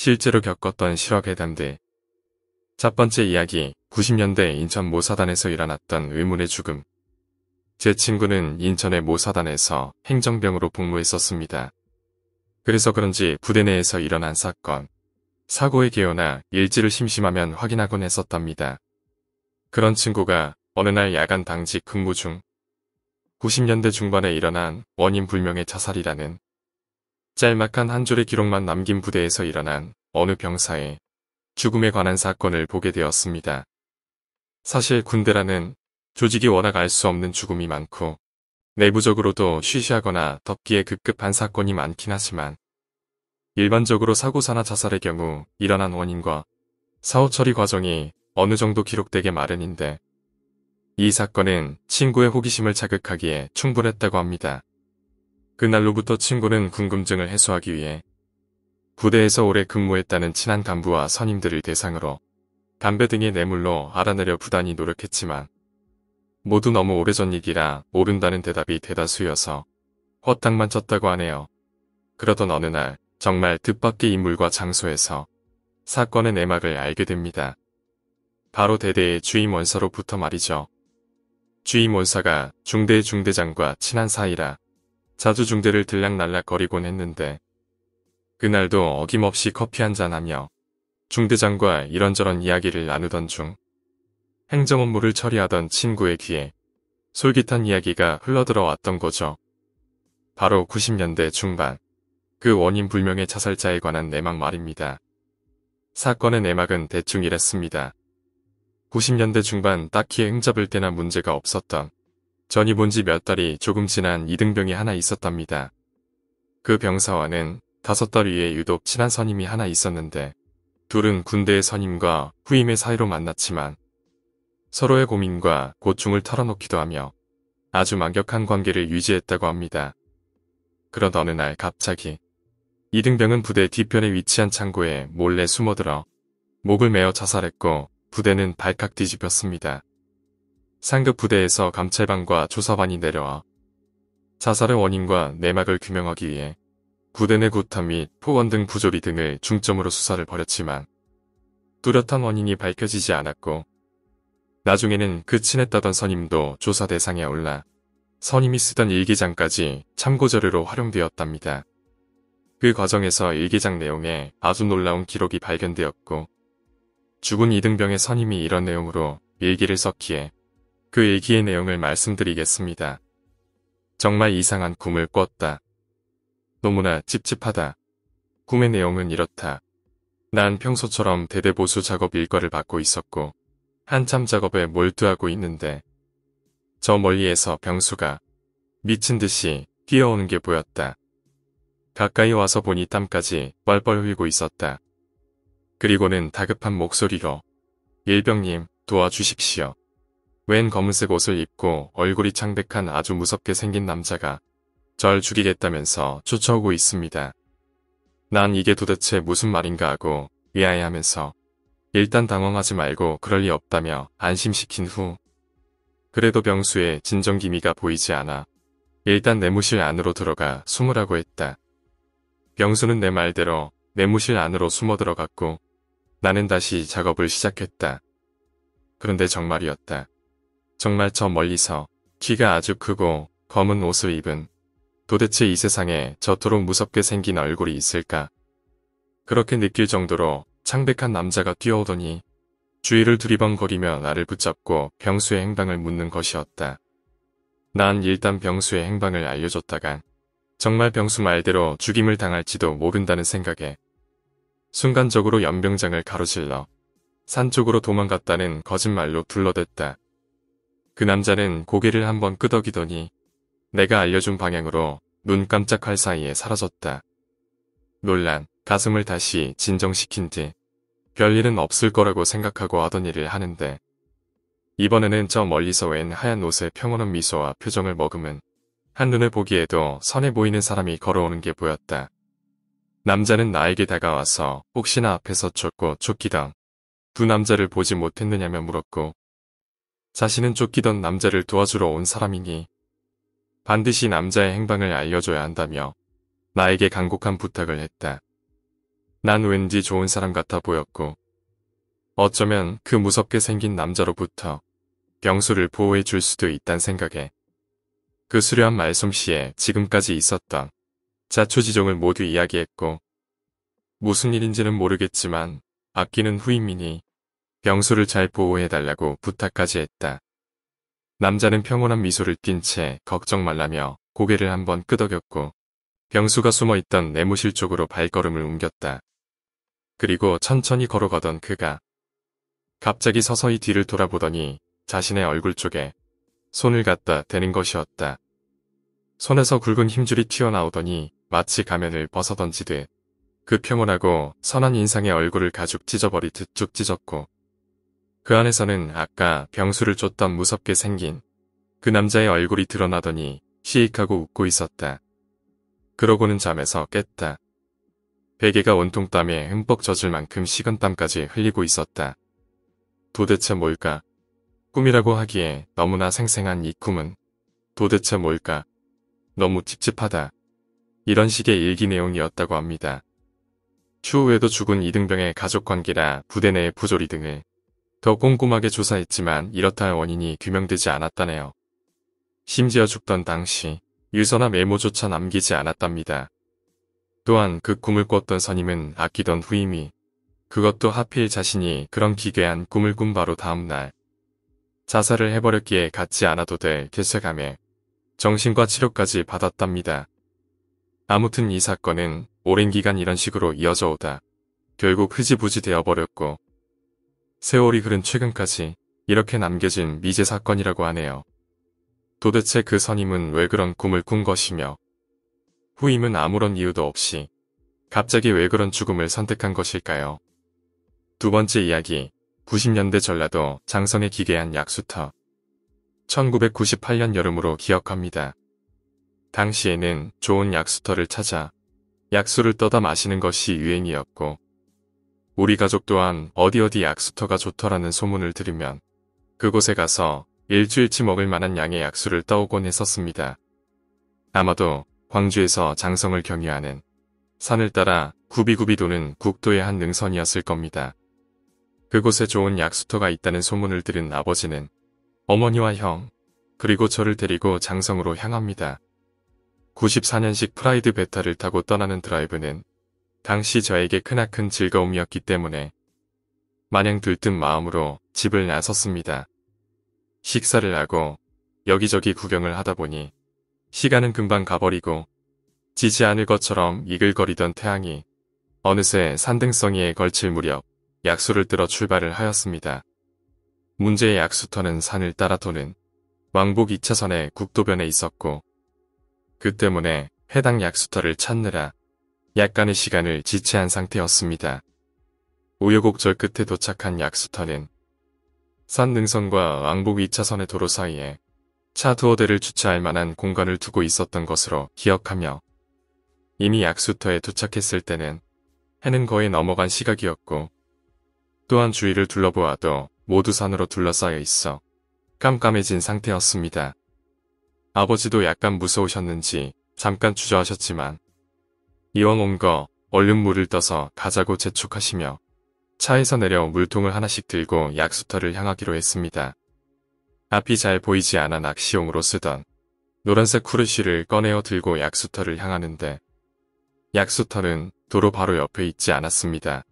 실제로 겪었던 실화괴담들. 첫 번째 이야기, 90년대 인천 모사단에서 일어났던 의문의 죽음. 제 친구는 인천의 모사단에서 행정병으로 복무했었습니다. 그래서 그런지 부대 내에서 일어난 사건, 사고의 개요나 일지를 심심하면 확인하곤 했었답니다. 그런 친구가 어느 날 야간 당직 근무 중 90년대 중반에 일어난 원인 불명의 자살이라는 짤막한 한 줄의 기록만 남긴 부대에서 일어난 어느 병사의 죽음에 관한 사건을 보게 되었습니다. 사실 군대라는 조직이 워낙 알 수 없는 죽음이 많고 내부적으로도 쉬쉬하거나 덮기에 급급한 사건이 많긴 하지만 일반적으로 사고사나 자살의 경우 일어난 원인과 사후 처리 과정이 어느 정도 기록되게 마련인데 이 사건은 친구의 호기심을 자극하기에 충분했다고 합니다. 그날로부터 친구는 궁금증을 해소하기 위해 부대에서 오래 근무했다는 친한 간부와 선임들을 대상으로 담배 등의 뇌물로 알아내려 부단히 노력했지만 모두 너무 오래전 일이라 모른다는 대답이 대다수여서 헛탕만 쳤다고 하네요. 그러던 어느 날 정말 뜻밖의 인물과 장소에서 사건의 내막을 알게 됩니다. 바로 대대의 주임 원사로부터 말이죠. 주임 원사가 중대 중대장과 친한 사이라 자주 중대를 들락날락거리곤 했는데 그날도 어김없이 커피 한잔하며 중대장과 이런저런 이야기를 나누던 중 행정 업무를 처리하던 친구의 귀에 솔깃한 이야기가 흘러들어왔던 거죠. 바로 90년대 중반 그 원인 불명의 자살자에 관한 내막 말입니다. 사건의 내막은 대충 이랬습니다. 90년대 중반 딱히 행잡을 때나 문제가 없었던 전이 본 지 몇 달이 조금 지난 이등병이 하나 있었답니다. 그 병사와는 다섯 달 위에 유독 친한 선임이 하나 있었는데 둘은 군대의 선임과 후임의 사이로 만났지만 서로의 고민과 고충을 털어놓기도 하며 아주 만격한 관계를 유지했다고 합니다. 그런 어느 날 갑자기 이등병은 부대 뒤편에 위치한 창고에 몰래 숨어들어 목을 메어 자살했고 부대는 발칵 뒤집혔습니다. 상급 부대에서 감찰반과 조사반이 내려와 자살의 원인과 내막을 규명하기 위해 부대 내 구탄 및 포원 등 부조리 등을 중점으로 수사를 벌였지만 뚜렷한 원인이 밝혀지지 않았고 나중에는 그 친했다던 선임도 조사 대상에 올라 선임이 쓰던 일기장까지 참고자료로 활용되었답니다. 그 과정에서 일기장 내용에 아주 놀라운 기록이 발견되었고 죽은 이등병의 선임이 이런 내용으로 일기를 썼기에 그 얘기의 내용을 말씀드리겠습니다. 정말 이상한 꿈을 꿨다. 너무나 찝찝하다. 꿈의 내용은 이렇다. 난 평소처럼 대대보수 작업 일과를 받고 있었고 한참 작업에 몰두하고 있는데 저 멀리에서 병수가 미친 듯이 뛰어오는 게 보였다. 가까이 와서 보니 땀까지 뻘뻘 흘리고 있었다. 그리고는 다급한 목소리로 일병님 도와주십시오. 웬 검은색 옷을 입고 얼굴이 창백한 아주 무섭게 생긴 남자가 절 죽이겠다면서 쫓아오고 있습니다. 난 이게 도대체 무슨 말인가 하고 의아해하면서 일단 당황하지 말고 그럴 리 없다며 안심시킨 후 그래도 병수의 진정기미가 보이지 않아 일단 내무실 안으로 들어가 숨으라고 했다. 병수는 내 말대로 내무실 안으로 숨어 들어갔고 나는 다시 작업을 시작했다. 그런데 정말이었다. 정말 저 멀리서 키가 아주 크고 검은 옷을 입은 도대체 이 세상에 저토록 무섭게 생긴 얼굴이 있을까? 그렇게 느낄 정도로 창백한 남자가 뛰어오더니 주위를 두리번거리며 나를 붙잡고 병수의 행방을 묻는 것이었다. 난 일단 병수의 행방을 알려줬다간 정말 병수 말대로 죽임을 당할지도 모른다는 생각에 순간적으로 연병장을 가로질러 산 쪽으로 도망갔다는 거짓말로 둘러댔다. 그 남자는 고개를 한번 끄덕이더니 내가 알려준 방향으로 눈 깜짝할 사이에 사라졌다. 놀란 가슴을 다시 진정시킨 뒤 별일은 없을 거라고 생각하고 하던 일을 하는데 이번에는 저 멀리서 웬 하얀 옷에 평온한 미소와 표정을 머금은 한눈에 보기에도 선해 보이는 사람이 걸어오는 게 보였다. 남자는 나에게 다가와서 혹시나 앞에서 쫓고 쫓기던 두 남자를 보지 못했느냐며 물었고 자신은 쫓기던 남자를 도와주러 온 사람이니 반드시 남자의 행방을 알려줘야 한다며 나에게 간곡한 부탁을 했다. 난 왠지 좋은 사람 같아 보였고 어쩌면 그 무섭게 생긴 남자로부터 병수를 보호해 줄 수도 있단 생각에 그 수려한 말솜씨에 지금까지 있었던 자초지종을 모두 이야기했고 무슨 일인지는 모르겠지만 아끼는 후임이니 병수를 잘 보호해달라고 부탁까지 했다. 남자는 평온한 미소를 띤 채 걱정 말라며 고개를 한번 끄덕였고 병수가 숨어있던 내무실 쪽으로 발걸음을 옮겼다. 그리고 천천히 걸어가던 그가 갑자기 서서히 뒤를 돌아보더니 자신의 얼굴 쪽에 손을 갖다 대는 것이었다. 손에서 굵은 힘줄이 튀어나오더니 마치 가면을 벗어던지듯 그 평온하고 선한 인상의 얼굴을 가죽 찢어버리듯 쭉 찢었고 그 안에서는 아까 병수를 쫓던 무섭게 생긴 그 남자의 얼굴이 드러나더니 시익하고 웃고 있었다. 그러고는 잠에서 깼다. 베개가 온통 땀에 흠뻑 젖을 만큼 식은 땀까지 흘리고 있었다. 도대체 뭘까? 꿈이라고 하기에 너무나 생생한 이 꿈은 도대체 뭘까? 너무 찝찝하다. 이런 식의 일기 내용이었다고 합니다. 추후에도 죽은 이등병의 가족관계라 부대 내의 부조리 등을 더 꼼꼼하게 조사했지만 이렇다 할 원인이 규명되지 않았다네요. 심지어 죽던 당시 유서나 메모조차 남기지 않았답니다. 또한 그 꿈을 꿨던 선임은 아끼던 후임이 그것도 하필 자신이 그런 기괴한 꿈을 꾼 바로 다음날 자살을 해버렸기에 갖지 않아도 될 죄책감에 정신과 치료까지 받았답니다. 아무튼 이 사건은 오랜 기간 이런 식으로 이어져 오다 결국 흐지부지 되어버렸고 세월이 흐른 최근까지 이렇게 남겨진 미제 사건이라고 하네요. 도대체 그 선임은 왜 그런 꿈을 꾼 것이며 후임은 아무런 이유도 없이 갑자기 왜 그런 죽음을 선택한 것일까요? 두 번째 이야기 90년대 전라도 장성에 기괴한 약수터 1998년 여름으로 기억합니다. 당시에는 좋은 약수터를 찾아 약수를 떠다 마시는 것이 유행이었고 우리 가족 또한 어디 어디 약수터가 좋더라는 소문을 들으면 그곳에 가서 일주일치 먹을 만한 양의 약수를 떠오곤 했었습니다. 아마도 광주에서 장성을 경유하는 산을 따라 구비구비 도는 국도의 한 능선이었을 겁니다. 그곳에 좋은 약수터가 있다는 소문을 들은 아버지는 어머니와 형, 그리고 저를 데리고 장성으로 향합니다. 94년식 프라이드 베타를 타고 떠나는 드라이브는 당시 저에게 크나큰 즐거움이었기 때문에 마냥 들뜬 마음으로 집을 나섰습니다. 식사를 하고 여기저기 구경을 하다 보니 시간은 금방 가버리고 지지 않을 것처럼 이글거리던 태양이 어느새 산등성이에 걸칠 무렵 약수를 들어 출발을 하였습니다. 문제의 약수터는 산을 따라 도는 왕복 2차선의 국도변에 있었고 그 때문에 해당 약수터를 찾느라 약간의 시간을 지체한 상태였습니다. 우여곡절 끝에 도착한 약수터는 산 능선과 왕복 2차선의 도로 사이에 차 두어 대를 주차할 만한 공간을 두고 있었던 것으로 기억하며 이미 약수터에 도착했을 때는 해는 거의 넘어간 시각이었고 또한 주위를 둘러보아도 모두 산으로 둘러싸여 있어 깜깜해진 상태였습니다. 아버지도 약간 무서우셨는지 잠깐 주저하셨지만 이왕 온 거 얼른 물을 떠서 가자고 재촉하시며 차에서 내려 물통을 하나씩 들고 약수터를 향하기로 했습니다. 앞이 잘 보이지 않아 낚시용으로 쓰던 노란색 쿠르시를 꺼내어 들고 약수터를 향하는데 약수터는 도로 바로 옆에 있지 않았습니다.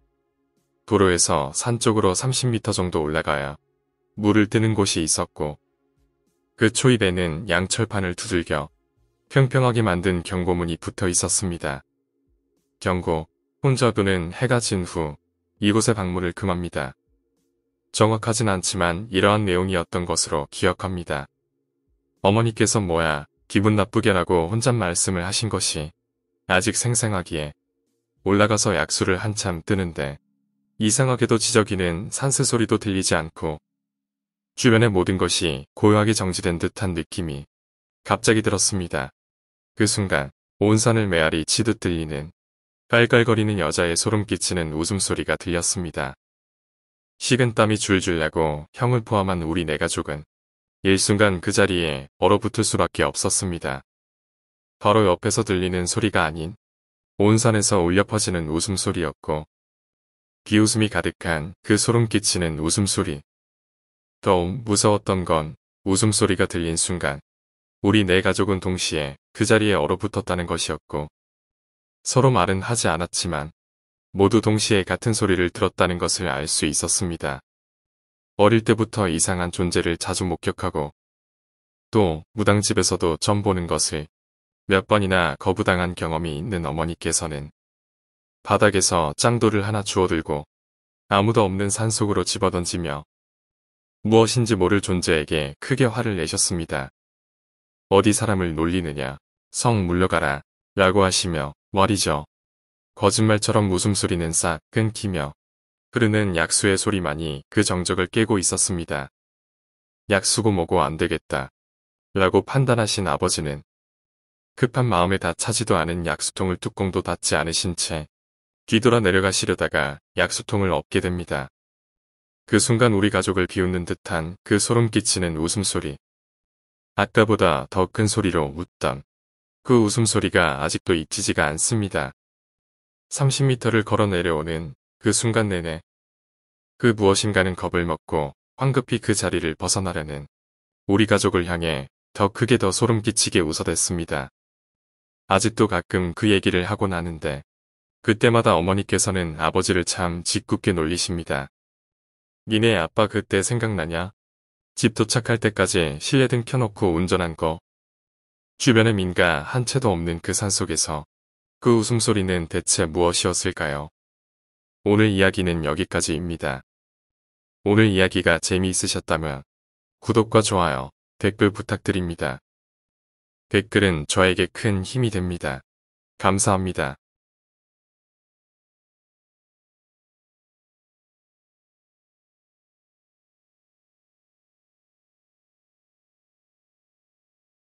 도로에서 산 쪽으로 30m 정도 올라가야 물을 뜨는 곳이 있었고 그 초입에는 양철판을 두들겨 평평하게 만든 경고문이 붙어 있었습니다. 경고, 혼자 또는 해가 진 후 이곳의 방문을 금합니다. 정확하진 않지만 이러한 내용이었던 것으로 기억합니다. 어머니께서 뭐야 기분 나쁘게 라고 혼잣 말씀을 하신 것이 아직 생생하기에 올라가서 약수를 한참 뜨는데 이상하게도 지저귀는 산새 소리도 들리지 않고 주변의 모든 것이 고요하게 정지된 듯한 느낌이 갑자기 들었습니다. 그 순간 온 산을 메아리 치듯 들리는 깔깔거리는 여자의 소름 끼치는 웃음소리가 들렸습니다. 식은땀이 줄줄 나고 형을 포함한 우리 네 가족은 일순간 그 자리에 얼어붙을 수밖에 없었습니다. 바로 옆에서 들리는 소리가 아닌 온 산에서 울려 퍼지는 웃음소리였고 비웃음이 가득한 그 소름 끼치는 웃음소리. 더욱 무서웠던 건 웃음소리가 들린 순간 우리 네 가족은 동시에 그 자리에 얼어붙었다는 것이었고 서로 말은 하지 않았지만 모두 동시에 같은 소리를 들었다는 것을 알 수 있었습니다. 어릴 때부터 이상한 존재를 자주 목격하고 또 무당집에서도 점 보는 것을 몇 번이나 거부당한 경험이 있는 어머니께서는 바닥에서 짱돌을 하나 주워들고 아무도 없는 산속으로 집어던지며 무엇인지 모를 존재에게 크게 화를 내셨습니다. 어디 사람을 놀리느냐, 성 물러가라, 라고 하시며 말이죠. 거짓말처럼 웃음소리는 싹 끊기며 흐르는 약수의 소리만이 그 정적을 깨고 있었습니다. 약수고 뭐고 안 되겠다. 라고 판단하신 아버지는 급한 마음에 다 차지도 않은 약수통을 뚜껑도 닫지 않으신 채 뒤돌아 내려가시려다가 약수통을 업게 됩니다. 그 순간 우리 가족을 비웃는 듯한 그 소름 끼치는 웃음소리. 아까보다 더 큰 소리로 웃던 그 웃음소리가 아직도 잊히지가 않습니다. 3 0미터를 걸어 내려오는 그 순간 내내 그 무엇인가는 겁을 먹고 황급히 그 자리를 벗어나려는 우리 가족을 향해 더 크게 더 소름 끼치게 웃어댔습니다. 아직도 가끔 그 얘기를 하고나는데 그때마다 어머니께서는 아버지를 참 짓궂게 놀리십니다. 니네 아빠 그때 생각나냐? 집 도착할 때까지 실내등 켜놓고 운전한 거 주변에 민가 한 채도 없는 그 산속에서 그 웃음소리는 대체 무엇이었을까요? 오늘 이야기는 여기까지입니다. 오늘 이야기가 재미있으셨다면 구독과 좋아요, 댓글 부탁드립니다. 댓글은 저에게 큰 힘이 됩니다. 감사합니다.